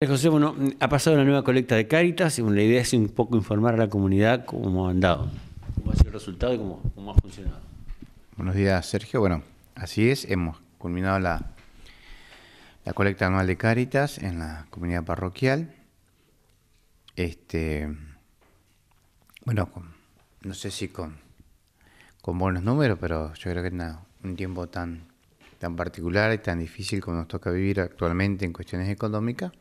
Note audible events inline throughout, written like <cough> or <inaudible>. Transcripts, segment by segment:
Eh, José, bueno, ha pasado la nueva colecta de Cáritas y la idea es un poco informar a la comunidad cómo ha andado, cómo ha sido el resultado y cómo, ha funcionado. Buenos días, Sergio. Bueno, así es, hemos culminado la, la colecta anual de Cáritas en la comunidad parroquial. Este, bueno, no sé si con, con buenos números, pero yo creo que nada un tiempo tan tan particular y tan difícil como nos toca vivir actualmente en cuestiones económicas,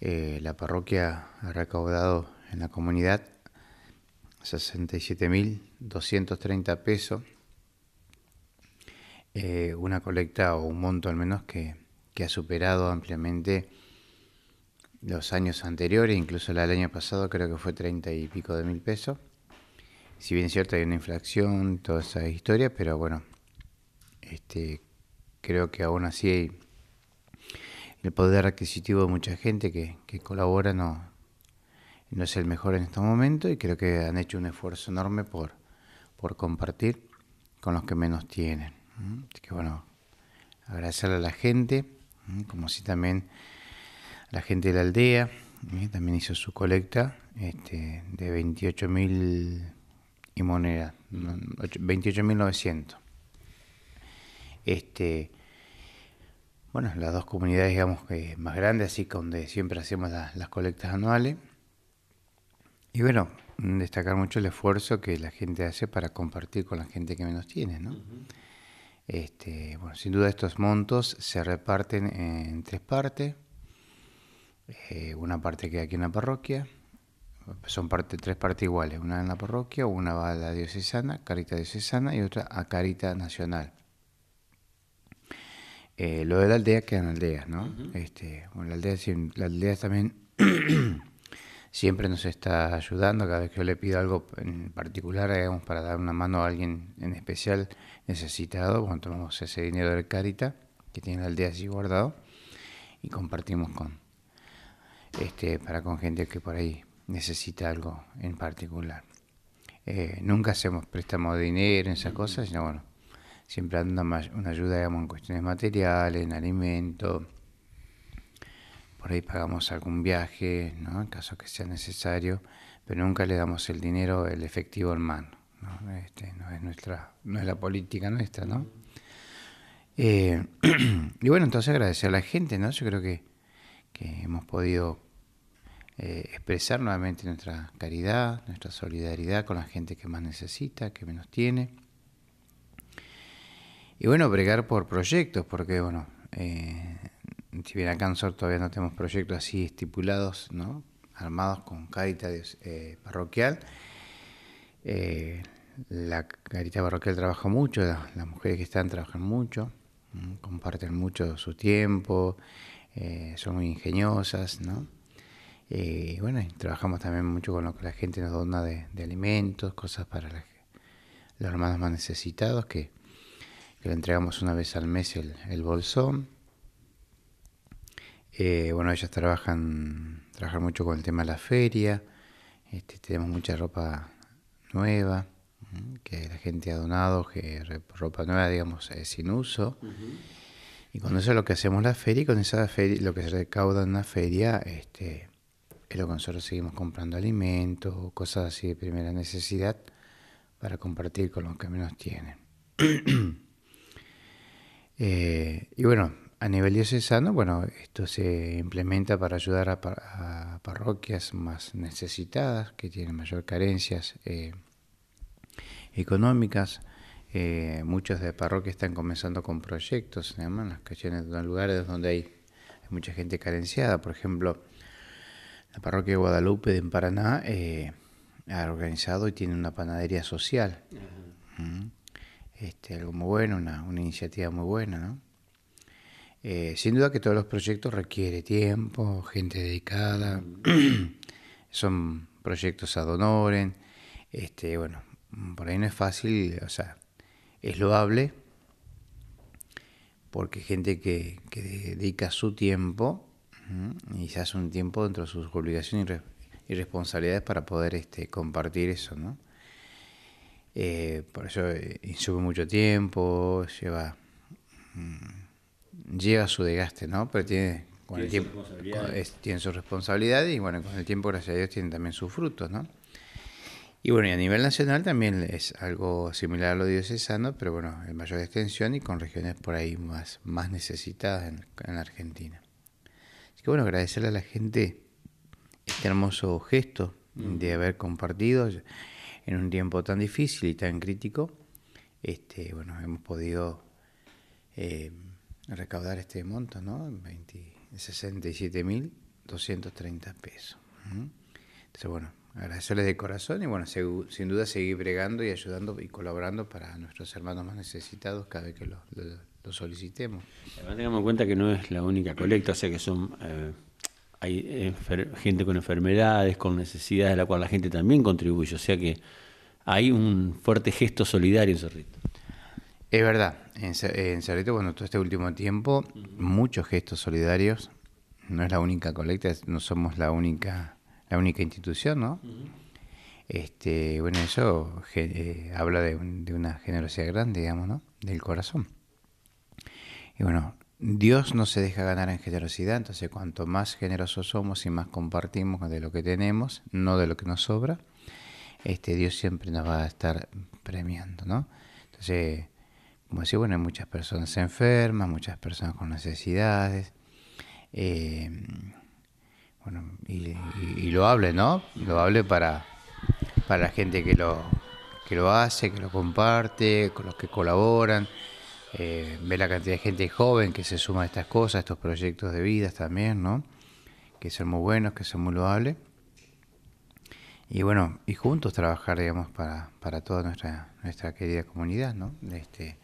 eh, la parroquia ha recaudado en la comunidad 67.230 pesos, eh, una colecta o un monto al menos que, ha superado ampliamente los años anteriores, incluso el año pasado creo que fue 30 y pico de mil pesos. Si bien es cierto, hay una inflación, toda esa historia, pero bueno, este, creo que aún así el poder adquisitivo de mucha gente que, colabora no, no es el mejor en estos momentos y creo que han hecho un esfuerzo enorme por, por compartir con los que menos tienen. Así que bueno, agradecerle a la gente, como si también la gente de la aldea, también hizo su colecta este, de 28.000 y moneda, 28.900. Este, bueno, las dos comunidades, digamos, que más grandes, así que donde siempre hacemos las colectas anuales. Y bueno, destacar mucho el esfuerzo que la gente hace para compartir con la gente que menos tiene, este, sin duda estos montos se reparten en tres partes. Eh, una parte queda aquí en la parroquia, son tres partes iguales, una en la parroquia, una va a la diocesana, Carita Diocesana y otra a Carita Nacional. Eh, lo de la aldea quedan aldeas, ¿no? este, bueno, la aldea, la aldea también <clears throat> siempre nos está ayudando. Cada vez que yo le pido algo en particular, hagamos para dar una mano a alguien en especial necesitado, bueno, tomamos ese dinero de Carita que tiene la aldea así guardado y compartimos con este para con gente que por ahí necesita algo en particular. Eh, nunca hacemos préstamo de dinero en esas cosas, sino bueno, siempre anda una, ayuda, digamos, en cuestiones materiales, en alimentos Por ahí pagamos algún viaje, En caso que sea necesario, pero nunca le damos el dinero, el efectivo en mano. ¿no? Este, es nuestra, no es la política nuestra, ¿no? Eh, <clears throat> y bueno, entonces agradecer a la gente, ¿no? Yo creo que, hemos podido eh, expresar nuevamente nuestra caridad, nuestra solidaridad con la gente que más necesita, que menos tiene. Y bueno, pregar por proyectos, porque bueno, eh, si bien acá en Sor todavía no tenemos proyectos así estipulados, ¿no? armados con Caritas eh, parroquial. Eh, la carita parroquial trabaja mucho, las, mujeres que están trabajan mucho, comparten mucho su tiempo, son muy ingeniosas, ¿no? Y bueno, trabajamos también mucho con lo que la gente nos dona de, de alimentos, cosas para los hermanos más necesitados, que le entregamos una vez al mes el, bolsón. Eh, bueno, ellas trabajan, trabajan mucho con el tema de la feria. Este, tenemos mucha ropa nueva que la gente ha donado, que ropa nueva, digamos, es eh, sin uso. Y con eso es lo que hacemos la feria y con esa feria, lo que se recauda en la feria este, es lo que nosotros seguimos comprando alimentos, cosas así de primera necesidad para compartir con los que menos tienen. <clears throat> Eh, y bueno, a nivel diocesano, bueno, esto se implementa para ayudar a, parroquias más necesitadas, que tienen mayor carencias eh, económicas. Eh, muchas de parroquias están comenzando con proyectos, además, las que lugares donde hay, mucha gente carenciada. Por ejemplo, la parroquia de Guadalupe en Paraná eh, ha organizado y tiene una panadería social. Este, algo muy bueno, una, iniciativa muy buena. ¿no? Eh, sin duda que todos los proyectos requiere tiempo, gente dedicada, <clears throat> son proyectos ad honorem, este, bueno, por ahí no es fácil, o sea, es loable, porque gente que, que dedica su tiempo y se hace un tiempo dentro de sus obligaciones y, responsabilidades para poder este, compartir eso, ¿no? Eh, por eso eh, sube mucho tiempo, lleva, mm, lleva su desgaste, ¿no? Pero tiene, con tiene el tiempo, tiene su responsabilidad y bueno, con el tiempo, gracias a Dios, tiene también sus frutos, ¿no? Y bueno, a nivel nacional también es algo similar a lo diocesano, pero bueno, en mayor extensión y con regiones por ahí más, más necesitadas en, la Argentina. Así que bueno, agradecerle a la gente este hermoso gesto de haber compartido en un tiempo tan difícil y tan crítico, este, bueno, hemos podido eh, recaudar este monto, ¿no? 67.230 pesos. Entonces, bueno, agradecerles de corazón y, bueno, sin duda seguir bregando y ayudando y colaborando para nuestros hermanos más necesitados cada vez que lo, solicitemos. Además, tengamos en cuenta que no es la única colecta, o sea que son... Eh, hay gente con enfermedades, con necesidades, a la cual la gente también contribuye. O sea que hay un fuerte gesto solidario en Cerrito. Es verdad, en, Cerrito, bueno, todo este último tiempo, muchos gestos solidarios. No es la única colecta, no somos la única, la única institución, ¿no? este, bueno, eso eh, habla de, de una generosidad grande, digamos, ¿no? Del corazón. Y bueno, Dios no se deja ganar en generosidad, entonces cuanto más generosos somos y más compartimos de lo que tenemos, no de lo que nos sobra, este Dios siempre nos va a estar premiando, ¿no? Entonces, como decía, bueno, hay muchas personas enfermas, muchas personas con necesidades, eh, bueno, y, lo hable, ¿no? Lo hable para, la gente que que lo hace, que lo comparte, con los que colaboran eh, ve la cantidad de gente joven que se suma a estas cosas, a estos proyectos de vidas también, ¿no? Que son muy buenos, que son muy loables. Y bueno, y juntos trabajar, digamos, para, para toda nuestra, nuestra querida comunidad, ¿no? Este,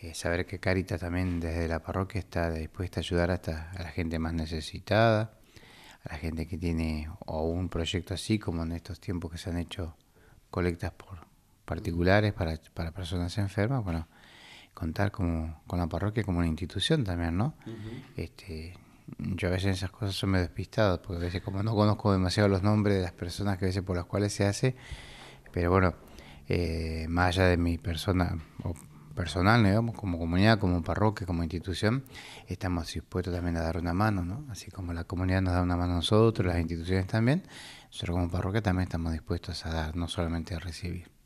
eh, saber que Carita también desde la parroquia está dispuesta a ayudar hasta a la gente más necesitada, a la gente que tiene o un proyecto así como en estos tiempos que se han hecho colectas por particulares para, para personas enfermas, bueno, contar como, con la parroquia como una institución también, ¿no? este, yo a veces esas cosas son medio despistado, porque a veces como no conozco demasiado los nombres de las personas que a veces por las cuales se hace, pero bueno, eh, más allá de mi persona o personal, digamos, como comunidad, como parroquia, como institución, estamos dispuestos también a dar una mano, ¿no? Así como la comunidad nos da una mano a nosotros, las instituciones también, nosotros como parroquia también estamos dispuestos a dar, no solamente a recibir.